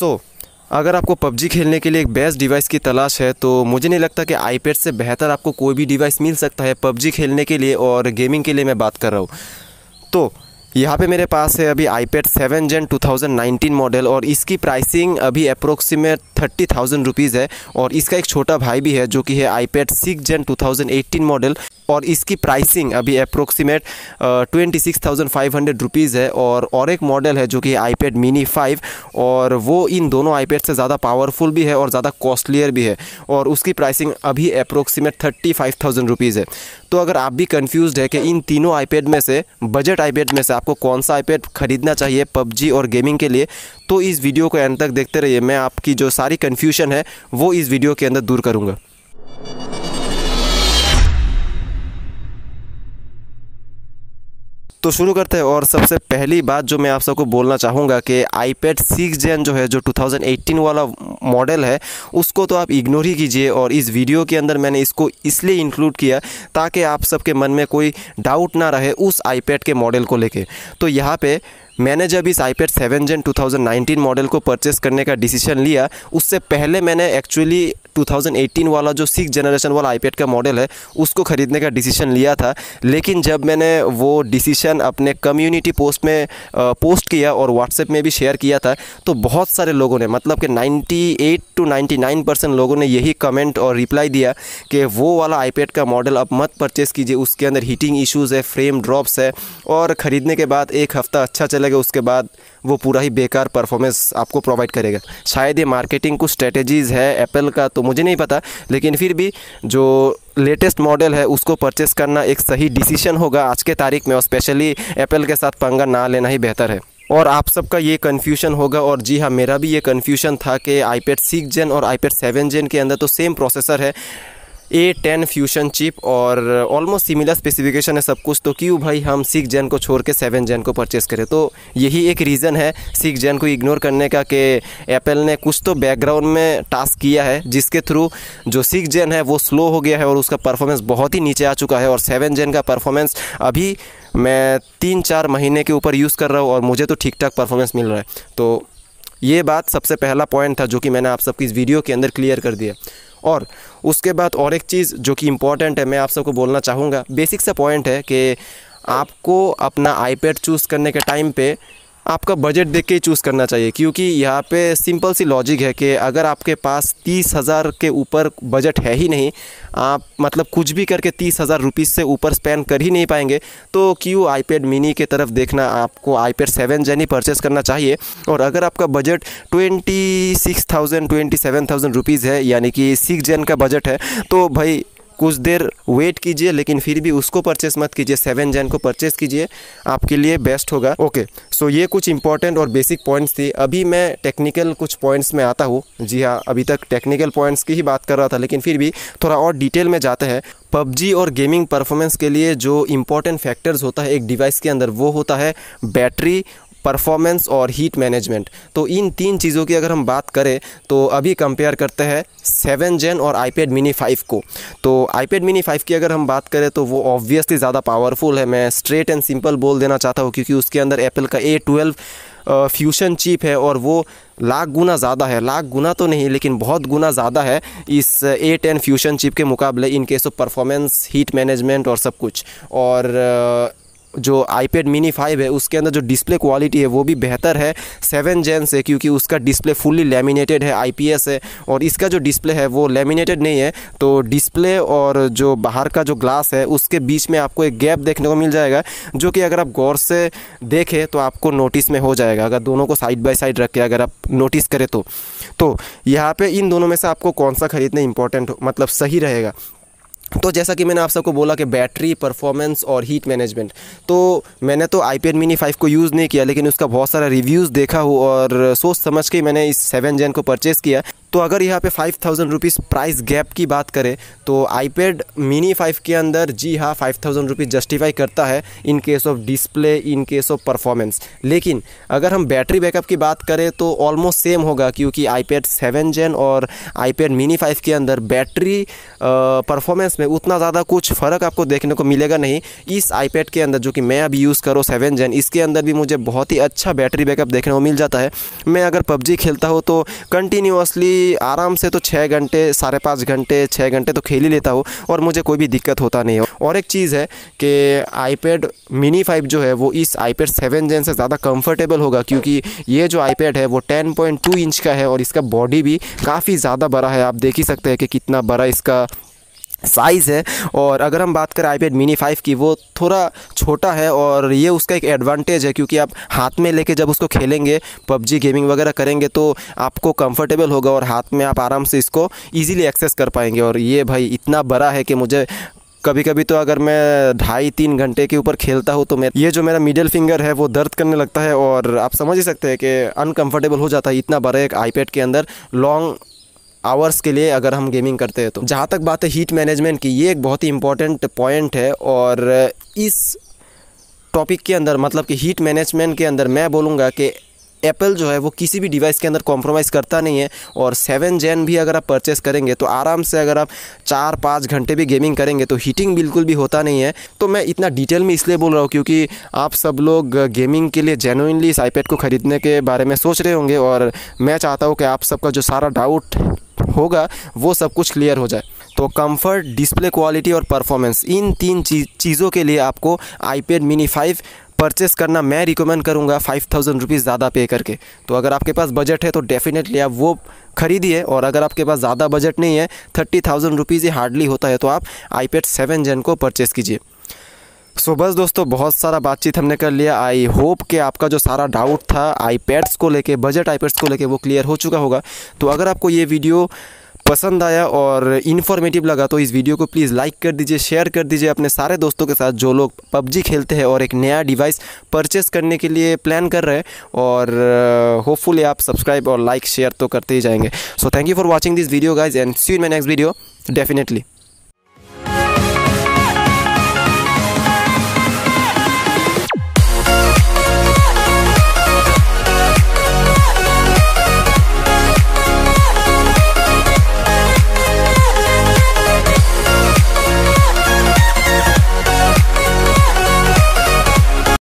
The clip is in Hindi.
सो so, अगर आपको पबजी खेलने के लिए एक बेस्ट डिवाइस की तलाश है तो मुझे नहीं लगता कि iPad से बेहतर आपको कोई भी डिवाइस मिल सकता है पबजी खेलने के लिए और गेमिंग के लिए मैं बात कर रहा हूँ तो यहाँ पे मेरे पास है अभी पैड सेवन जेन 2019 मॉडल और इसकी प्राइसिंग अभी अप्रोक्सीमेट थर्टी थाउजेंड रुपीज़ है और इसका एक छोटा भाई भी है जो कि है पैड सिक्स जेन 2018 मॉडल और इसकी प्राइसिंग अभी approximate twenty six thousand five hundred rupees है और और एक मॉडल है जो कि आईपैड मिनी फाइव और वो इन दोनों आईपैड से ज़्यादा पावरफुल भी है और ज़्यादा कॉस्टलियर भी है और उसकी प्राइसिंग अभी approximate thirty five thousand rupees है तो अगर आप भी कन्फ्यूज़ है कि इन तीनों आईपैड में से बजट आईपैड में से आपको कौन सा आईपैड ख़रीदना चाहिए पबजी और गेमिंग के लिए तो इस वीडियो को एंड तक देखते रहिए मैं आपकी जो सारी कन्फ्यूशन है वो इस वीडियो के अंदर दूर करूँगा तो शुरू करते हैं और सबसे पहली बात जो मैं आप सबको बोलना चाहूँगा कि आईपैड सिक्स जेन जो है जो 2018 वाला मॉडल है उसको तो आप इग्नोर ही कीजिए और इस वीडियो के अंदर मैंने इसको इसलिए इंक्लूड किया ताकि आप सबके मन में कोई डाउट ना रहे उस आईपैड के मॉडल को लेके तो यहाँ पे मैंने जब इस आईपैड सेवन जेन 2019 मॉडल को परचेस करने का डिसीजन लिया उससे पहले मैंने एक्चुअली 2018 वाला जो सिक्स जनरेशन वाला आईपैड का मॉडल है उसको ख़रीदने का डिसीजन लिया था लेकिन जब मैंने वो डिसीशन अपने कम्युनिटी पोस्ट में पोस्ट किया और व्हाट्सएप में भी शेयर किया था तो बहुत सारे लोगों ने मतलब कि 98 टू 99 परसेंट लोगों ने यही कमेंट और रिप्लाई दिया कि वो वाला आईपैड का मॉडल अब मत परचेस कीजिए उसके अंदर हीटिंग इशूज़ है फ्रेम ड्रॉप्स है और ख़रीदने के बाद एक हफ़्ता अच्छा चलेगा उसके बाद वो पूरा ही बेकार परफॉर्मेंस आपको प्रोवाइड करेगा शायद ये मार्केटिंग कुछ स्ट्रेटेजीज़ है एप्पल का तो मुझे नहीं पता लेकिन फिर भी जो लेटेस्ट मॉडल है उसको परचेस करना एक सही डिसीजन होगा आज के तारीख में और स्पेशली एप्पल के साथ पंगा ना लेना ही बेहतर है और आप सबका ये कन्फ्यूजन होगा और जी हाँ मेरा भी ये कन्फ्यूजन था कि आईपैड सिक्स जेन और आईपैड सेवन जेन के अंदर तो सेम प्रोसेसर है ए टेन फ्यूशन चिप और ऑलमोस्ट सिमिलर स्पेसिफिकेशन है सब कुछ तो क्यों भाई हम सिक्स जैन को छोड़ के सेवन जैन को परचेस करें तो यही एक रीज़न है सिक्स जैन को इग्नोर करने का कि एप्पल ने कुछ तो बैकग्राउंड में टास्क किया है जिसके थ्रू जो सिक्स जेन है वो स्लो हो गया है और उसका परफॉर्मेंस बहुत ही नीचे आ चुका है और सेवन जैन का परफॉर्मेंस अभी मैं तीन चार महीने के ऊपर यूज़ कर रहा हूँ और मुझे तो ठीक ठाक परफॉर्मेंस मिल रहा है तो ये बात सबसे पहला पॉइंट था जो कि मैंने आप सबकी इस वीडियो के अंदर क्लियर कर दिया और उसके बाद और एक चीज़ जो कि इम्पॉर्टेंट है मैं आप सबको बोलना चाहूँगा बेसिक सा पॉइंट है कि आपको अपना आईपैड चूज़ करने के टाइम पे आपका बजट देख के चूज़ करना चाहिए क्योंकि यहाँ पे सिंपल सी लॉजिक है कि अगर आपके पास तीस हज़ार के ऊपर बजट है ही नहीं आप मतलब कुछ भी करके तीस हज़ार रुपीज़ से ऊपर स्पेंड कर ही नहीं पाएंगे तो क्यों आईपैड मिनी के तरफ देखना आपको आईपैड सेवन जेन ही परचेस करना चाहिए और अगर आपका budget twenty six thousand twenty seven thousand rupees है यानी कि सिक्स जैन का बजट है तो भाई कुछ देर वेट कीजिए लेकिन फिर भी उसको परचेस मत कीजिए सेवन जैन को परचेस कीजिए आपके लिए बेस्ट होगा ओके सो ये कुछ इंपॉर्टेंट और बेसिक पॉइंट्स थी अभी मैं टेक्निकल कुछ पॉइंट्स में आता हूँ जी हाँ अभी तक टेक्निकल पॉइंट्स की ही बात कर रहा था लेकिन फिर भी थोड़ा और डिटेल में जाते हैं पबजी और गेमिंग परफॉर्मेंस के लिए जो इम्पोर्टेंट फैक्टर्स होता है एक डिवाइस के अंदर वो होता है बैटरी परफॉर्मेंस और हीट मैनेजमेंट तो इन तीन चीज़ों की अगर हम बात करें तो अभी कंपेयर करते हैं सेवन जेन और आईपैड मिनी फाइव को तो आईपैड मिनी फाइव की अगर हम बात करें तो वो ऑब्वियसली ज़्यादा पावरफुल है मैं स्ट्रेट एंड सिंपल बोल देना चाहता हूँ क्योंकि उसके अंदर एप्पल का ए ट्वेल्व फ्यूशन चिप है और वो लाख गुना ज़्यादा है लाख गुना तो नहीं लेकिन बहुत गुना ज़्यादा है इस ए टेन फ्यूशन चिप के मुकाबले in case of performance heat management और सब कुछ और जो आई पैड मिनी फाइव है उसके अंदर जो डिस्प्ले क्वालिटी है वो भी बेहतर है सेवन जेन से क्योंकि उसका डिस्प्ले फुल्ली लेमिनेटेड है आई है और इसका जो डिस्प्ले है वो लेमिनेटेड नहीं है तो डिस्प्ले और जो बाहर का जो ग्लास है उसके बीच में आपको एक गैप देखने को मिल जाएगा जो कि अगर आप गौर से देखें तो आपको नोटिस में हो जाएगा अगर दोनों को साइड बाई साइड रख के अगर आप नोटिस करें तो, तो यहाँ पर इन दोनों में से आपको कौन सा ख़रीदना इंपॉर्टेंट मतलब सही रहेगा तो जैसा कि मैंने आप सबको बोला कि बैटरी परफॉर्मेंस और हीट मैनेजमेंट तो मैंने तो आई पी मिनी फाइव को यूज़ नहीं किया लेकिन उसका बहुत सारा रिव्यूज़ देखा हो और सोच समझ के मैंने इस सेवन जेन को परचेज़ किया तो अगर यहाँ पे five thousand rupees price gap की बात करें तो आईपैड मिनी फाइव के अंदर जी हाँ फाइव थाउजेंड रुपीज़ जस्टिफाई करता है in case of display in case of performance लेकिन अगर हम बैटरी बैकअप की बात करें तो ऑलमोस्ट सेम होगा क्योंकि आईपैड सेवन जेन और आईपैड मिनी फाइव के अंदर बैटरी परफॉर्मेंस में उतना ज़्यादा कुछ फ़र्क आपको देखने को मिलेगा नहीं इस आईपैड के अंदर जो कि मैं अभी यूज़ करूँ सेवन जेन इसके अंदर भी मुझे बहुत ही अच्छा बैटरी बैकअप देखने को मिल जाता है मैं अगर पबजी खेलता हूँ तो कंटिन्यूसली आराम से तो छः घंटे साढ़े पाँच घंटे छः घंटे तो खेल ही लेता हूँ और मुझे कोई भी दिक्कत होता नहीं हो और एक चीज़ है कि आईपैड मिनी फाइव जो है वो इस आईपैड सेवन जेन से ज़्यादा कंफर्टेबल होगा क्योंकि ये जो आईपैड है वो 10.2 इंच का है और इसका बॉडी भी काफ़ी ज़्यादा बड़ा है आप देख ही सकते हैं कि कितना बड़ा इसका साइज़ है और अगर हम बात करें आईपैड मिनी 5 की वो थोड़ा छोटा है और ये उसका एक एडवांटेज है क्योंकि आप हाथ में लेके जब उसको खेलेंगे पबजी गेमिंग वगैरह करेंगे तो आपको कंफर्टेबल होगा और हाथ में आप आराम से इसको इजीली एक्सेस कर पाएंगे और ये भाई इतना बड़ा है कि मुझे कभी कभी तो अगर मैं ढाई तीन घंटे के ऊपर खेलता हूँ तो मैं ये जो मेरा मिडिल फिंगर है वो दर्द करने लगता है और आप समझ ही सकते हैं कि अनकंफर्टेबल हो जाता है इतना बड़ा एक आईपैड के अंदर लॉन्ग आवर्स के लिए अगर हम गेमिंग करते हैं तो जहाँ तक बात है हीट मैनेजमेंट की ये एक बहुत ही इंपॉर्टेंट पॉइंट है और इस टॉपिक के अंदर मतलब कि हीट मैनेजमेंट के अंदर मैं बोलूँगा कि एप्पल जो है वो किसी भी डिवाइस के अंदर कॉम्प्रोमाइज़ करता नहीं है और सेवन जेन भी अगर आप परचेस करेंगे तो आराम से अगर आप चार पाँच घंटे भी गेमिंग करेंगे तो हीटिंग बिल्कुल भी होता नहीं है तो मैं इतना डिटेल में इसलिए बोल रहा हूँ क्योंकि आप सब लोग गेमिंग के लिए जेनुइनली इस आईपैड को ख़रीदने के बारे में सोच रहे होंगे और मैं चाहता हूँ कि आप सबका जो सारा डाउट होगा वो सब कुछ क्लियर हो जाए तो कंफर्ट डिस्प्ले क्वालिटी और परफॉर्मेंस इन तीन चीज़ों के लिए आपको आईपैड मिनी फाइव परचेस करना मैं रिकमेंड करूँगा फाइव थाउजेंड रुपीज़ ज़्यादा पे करके तो अगर आपके पास बजट है तो डेफिनेटली आप वो खरीदिए और अगर आपके पास ज़्यादा बजट नहीं है थर्टी थाउजेंड रुपीज़ ही हार्डली होता है तो आप पैड सेवन जेन को परचेस कीजिए सो so, बस दोस्तों बहुत सारा बातचीत हमने कर लिया आई होप कि आपका जो सारा डाउट था पैड्स को लेके बजट पैड्स को लेके वो क्लियर हो चुका होगा तो अगर आपको ये वीडियो पसंद आया और इन्फॉर्मेटिव लगा तो इस वीडियो को प्लीज़ लाइक कर दीजिए शेयर कर दीजिए अपने सारे दोस्तों के साथ जो लोग पबजी खेलते हैं और एक नया डिवाइस परचेस करने के लिए प्लान कर रहे हैं और होपफुली uh, आप सब्सक्राइब और लाइक शेयर तो करते ही जाएंगे so thank you for watching this video guys and see in my next video definitely